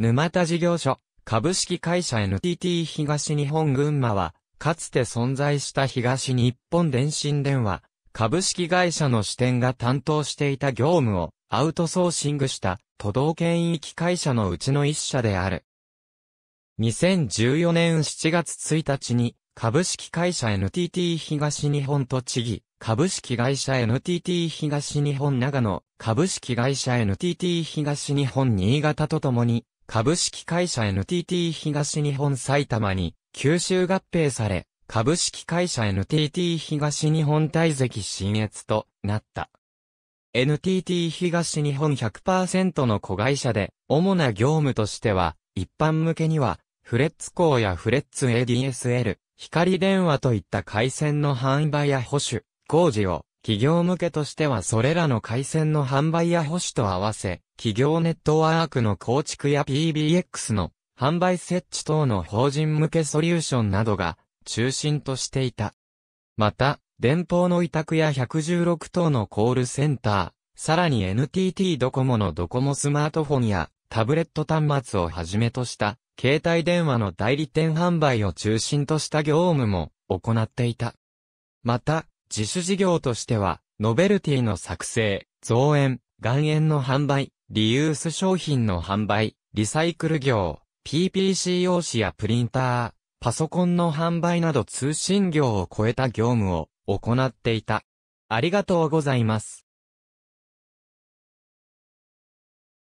沼田事業所、株式会社 NTT 東日本群馬は、かつて存在した東日本電信電話、株式会社の支店が担当していた業務をアウトソーシングした都道県域会社のうちの一社である。2014年7月1日に株式会社 NTT 東日本栃木、株式会社 NTT 東日本長野、株式会社 NTT 東日本新潟とともに株式会社 NTT 東日本埼玉に吸収合併され、株式会社 NTT 東日本大関新越となった。NTT 東日本100%の子会社で、主な業務としては、一般向けには、フレッツ工やフレッツ ADSL、光電話といった回線の販売や保守、工事を、企業向けとしてはそれらの回線の販売や保守と合わせ、企業ネットワークの構築や PBX の販売設置等の法人向けソリューションなどが中心としていた。また、電報の委託や116等のコールセンター、さらに NTT ドコモのドコモスマートフォンやタブレット端末をはじめとした携帯電話の代理店販売を中心とした業務も行っていた。また、自主事業としては、ノベルティの作成、造園、岩塩の販売、リユース商品の販売、リサイクル業、PPC 用紙やプリンター、パソコンの販売など通信業を超えた業務を行っていた。ありがとうございます。